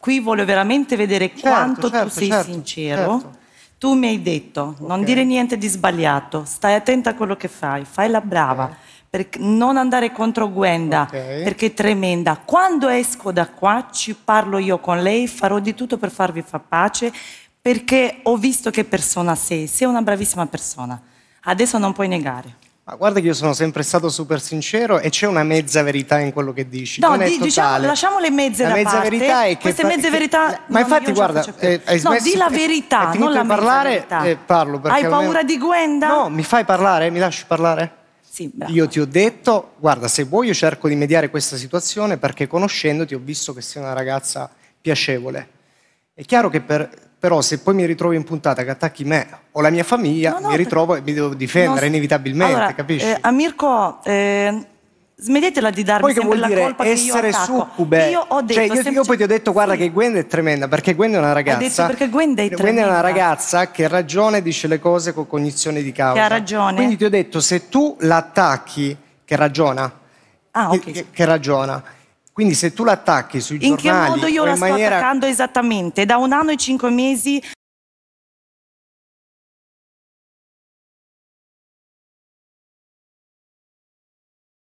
Qui voglio veramente vedere certo, quanto certo, tu sei certo, sincero. Certo. Tu mi hai detto, okay. non dire niente di sbagliato, stai attenta a quello che fai, fai la brava. Okay per non andare contro Gwenda, okay. perché è tremenda. Quando esco da qua, ci parlo io con lei, farò di tutto per farvi far pace, perché ho visto che persona sei, sei una bravissima persona. Adesso non puoi negare. Ma guarda che io sono sempre stato super sincero e c'è una mezza verità in quello che dici. No, di, diciamo, lasciamo le mezze la mezza parte. verità è che queste mezze verità che, Ma infatti guarda, eh, hai smesso, No, di la verità, non la parlare, verità. Eh, parlo Hai paura almeno... di Gwenda? No, mi fai parlare? Mi lasci parlare? Sì, bravo. Io ti ho detto, guarda, se vuoi io cerco di mediare questa situazione perché conoscendoti ho visto che sei una ragazza piacevole. È chiaro che per però se poi mi ritrovo in puntata che attacchi me o la mia famiglia, no, no, mi ritrovo e mi devo difendere no, inevitabilmente, allora, capisci? Eh, Amirko, eh, smettetela di darmi poi che vuol dire essere succube. Io ho cioè, detto cioè, io, semplice... io, poi ti ho detto guarda sì. che Gwen è tremenda, perché Gwen è una ragazza. perché Gwen è tremenda. Gwen è una ragazza che ragione dice le cose con cognizione di causa. Che ha ragione. Quindi ti ho detto se tu l'attacchi che ragiona. Ah, ok. che, che ragiona quindi se tu l'attacchi sui giornali... In che modo io la sto maniera... attaccando esattamente? Da un anno e cinque mesi...